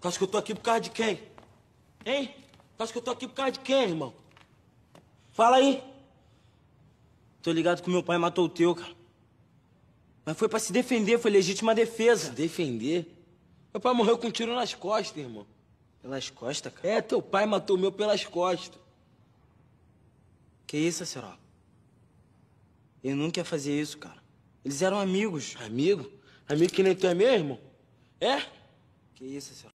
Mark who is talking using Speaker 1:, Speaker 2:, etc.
Speaker 1: Tu acha que eu tô aqui por causa de quem? Hein? Tu acha que eu tô aqui por causa de quem, irmão? Fala aí. Tô ligado que meu pai matou o teu, cara. Mas foi pra se defender, foi legítima defesa. Se defender? Meu pai morreu com um tiro nas costas, irmão. Pelas costas, cara? É, teu pai matou o meu pelas costas. Que isso, Acerola? Eu nunca ia fazer isso, cara.
Speaker 2: Eles eram amigos. Amigo? Amigo que nem tu é mesmo? irmão?
Speaker 3: É? Que isso, Acerola?